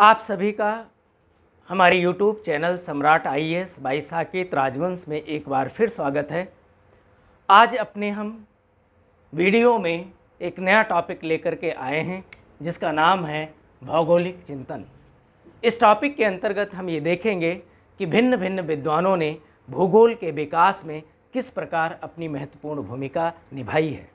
आप सभी का हमारे YouTube चैनल सम्राट आई एस बाई साकेत राजवंश में एक बार फिर स्वागत है आज अपने हम वीडियो में एक नया टॉपिक लेकर के आए हैं जिसका नाम है भौगोलिक चिंतन इस टॉपिक के अंतर्गत हम ये देखेंगे कि भिन्न भिन्न विद्वानों ने भूगोल के विकास में किस प्रकार अपनी महत्वपूर्ण भूमिका निभाई है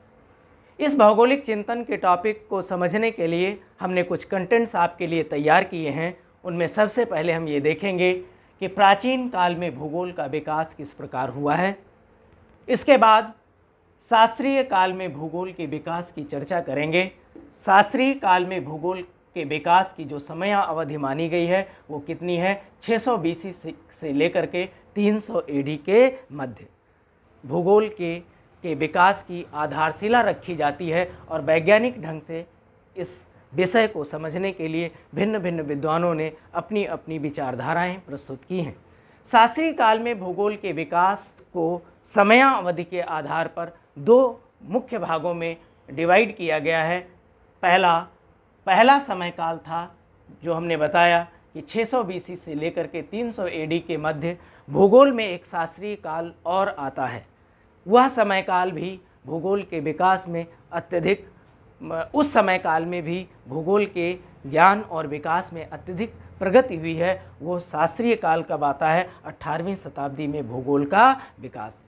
इस भौगोलिक चिंतन के टॉपिक को समझने के लिए हमने कुछ कंटेंट्स आपके लिए तैयार किए हैं उनमें सबसे पहले हम ये देखेंगे कि प्राचीन काल में भूगोल का विकास किस प्रकार हुआ है इसके बाद शास्त्रीय काल में भूगोल के विकास की चर्चा करेंगे शास्त्रीय काल में भूगोल के विकास की जो समय अवधि मानी गई है वो कितनी है 600 सौ से लेकर के 300 सौ के मध्य भूगोल के के विकास की आधारशिला रखी जाती है और वैज्ञानिक ढंग से इस विषय को समझने के लिए भिन्न भिन्न विद्वानों ने अपनी अपनी विचारधाराएं प्रस्तुत की हैं शास्त्रीय काल में भूगोल के विकास को समयावधि के आधार पर दो मुख्य भागों में डिवाइड किया गया है पहला पहला समय काल था जो हमने बताया कि 600 सौ से लेकर के 300 सौ के मध्य भूगोल में एक शास्त्रीय काल और आता है वह समय काल भी भूगोल के विकास में अत्यधिक उस समय काल में भी भूगोल के ज्ञान और विकास में अत्यधिक प्रगति हुई है वो शास्त्रीय काल कब आता है अट्ठारहवीं शताब्दी में भूगोल का विकास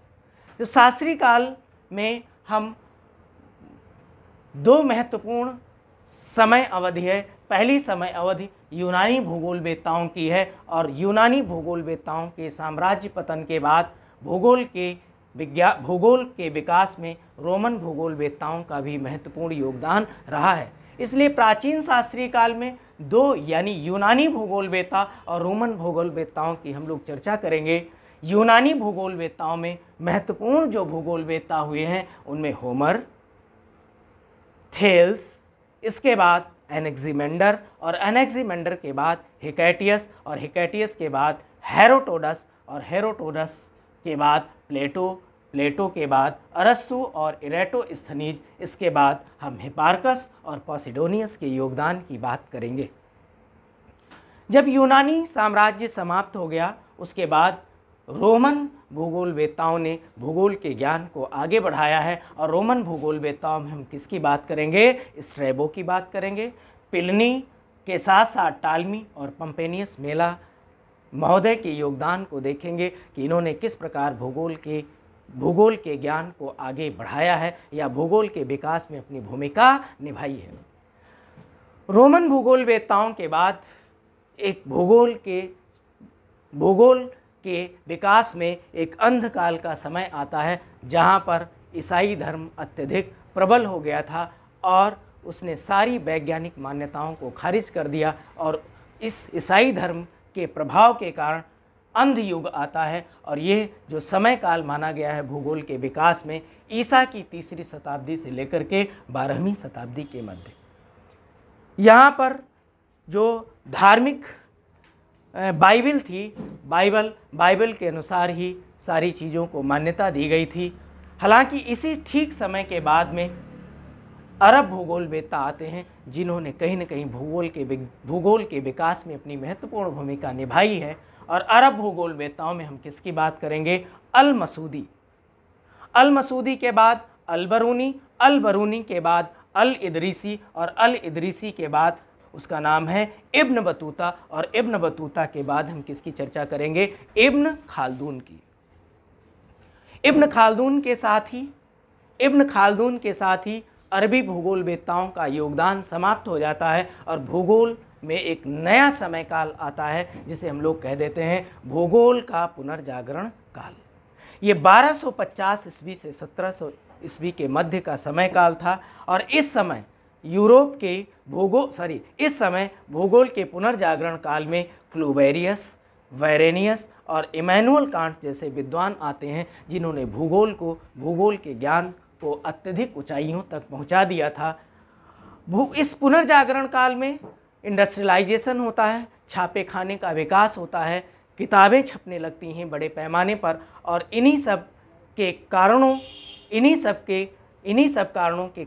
जब तो शास्त्रीय काल में हम दो महत्वपूर्ण समय अवधि है पहली समय अवधि यूनानी भूगोल वेताओं की है और यूनानी भूगोल वेताओं के साम्राज्य पतन के बाद भूगोल के विज्ञा भूगोल के विकास में रोमन भूगोल वेताओं का भी महत्वपूर्ण योगदान रहा है इसलिए प्राचीन शास्त्रीय काल में दो यानी यूनानी भूगोल वेता और रोमन भूगोल वेताओं की हम लोग चर्चा करेंगे यूनानी भूगोल वेताओं में महत्वपूर्ण जो भूगोल वेता हुए हैं उनमें होमर थेल्स इसके बाद एनेक्जीमेंडर और एनेक्जीमेंडर के बाद हिकैटियस और हिकैटियस के बाद हेरोटोडस और हेरोटोडस के बाद प्लेटो प्लेटो के बाद अरस्तु और इरेटो स्थनीज इसके बाद हम हिपार्कस और पॉसिडोनियस के योगदान की बात करेंगे जब यूनानी साम्राज्य समाप्त हो गया उसके बाद रोमन भूगोलवेताओं ने भूगोल के ज्ञान को आगे बढ़ाया है और रोमन भूगोलवेत्ताओं में हम किसकी बात करेंगे स्ट्रेबो की बात करेंगे पिलनी के साथ साथ टालमी और पंपेनियस मेला महोदय के योगदान को देखेंगे कि इन्होंने किस प्रकार भूगोल के भूगोल के ज्ञान को आगे बढ़ाया है या भूगोल के विकास में अपनी भूमिका निभाई है रोमन भूगोल वेदताओं के बाद एक भूगोल के भूगोल के विकास में एक अंधकाल का समय आता है जहाँ पर ईसाई धर्म अत्यधिक प्रबल हो गया था और उसने सारी वैज्ञानिक मान्यताओं को खारिज कर दिया और इस ईसाई धर्म के प्रभाव के कारण अंध युग आता है और यह जो समय काल माना गया है भूगोल के विकास में ईसा की तीसरी शताब्दी से लेकर के बारहवीं शताब्दी के मध्य यहाँ पर जो धार्मिक बाइबल थी बाइबल बाइबल के अनुसार ही सारी चीज़ों को मान्यता दी गई थी हालांकि इसी ठीक समय के बाद में अरब भूगोल वेदता आते हैं जिन्होंने कहीं ना कहीं भूगोल के भूगोल के विकास में अपनी महत्वपूर्ण भूमिका निभाई है और अरब भूगोल वेदताओं में हम किसकी बात करेंगे अल मसूदी अल मसूदी के बाद अलबरूनी अलबरूनी के बाद अल इदरीसी और अल इदरीसी के बाद उसका नाम है इब्न बतूता और इब्न बतूता के बाद हम किसकी चर्चा करेंगे इब्न खालदून की इब्न खालदून के साथ ही इब्न खालदून के साथ ही अरबी भूगोल का योगदान समाप्त हो जाता है और भूगोल में एक नया समय काल आता है जिसे हम लोग कह देते हैं भूगोल का पुनर्जागरण काल ये 1250 ईस्वी से 1700 ईस्वी के मध्य का समय काल था और इस समय यूरोप के भूगोल सॉरी इस समय भूगोल के पुनर्जागरण काल में क्लूबेरियस वेरेनियस और इमैनुअल कांट जैसे विद्वान आते हैं जिन्होंने भूगोल को भूगोल के ज्ञान को अत्यधिक ऊंचाइयों तक पहुंचा दिया था भू इस पुनर्जागरण काल में इंडस्ट्रियलाइजेशन होता है छापे खाने का विकास होता है किताबें छपने लगती हैं बड़े पैमाने पर और इन्हीं सब के कारणों इन्हीं सब के इन्हीं सब कारणों के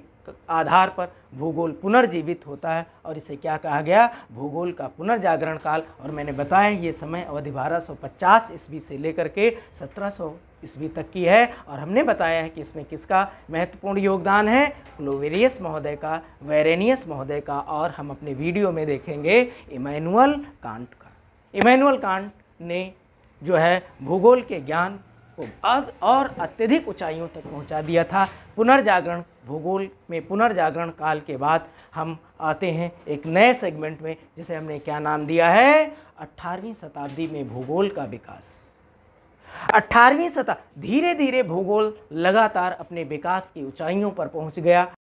आधार पर भूगोल पुनर्जीवित होता है और इसे क्या कहा गया भूगोल का पुनर्जागरण काल और मैंने बताया ये समय अवधि बारह सौ पचास ईस्वी से लेकर के सत्रह सौ ईस्वी तक की है और हमने बताया है कि इसमें किसका महत्वपूर्ण योगदान है क्लोवेरियस महोदय का वेरेनियस महोदय का और हम अपने वीडियो में देखेंगे इमैनुअल कांट का इमैनुअल कांट ने जो है भूगोल के ज्ञान को और अत्यधिक ऊंचाइयों तक पहुंचा दिया था पुनर्जागरण भूगोल में पुनर्जागरण काल के बाद हम आते हैं एक नए सेगमेंट में जिसे हमने क्या नाम दिया है 18वीं शताब्दी में भूगोल का विकास 18वीं शता धीरे धीरे भूगोल लगातार अपने विकास की ऊंचाइयों पर पहुंच गया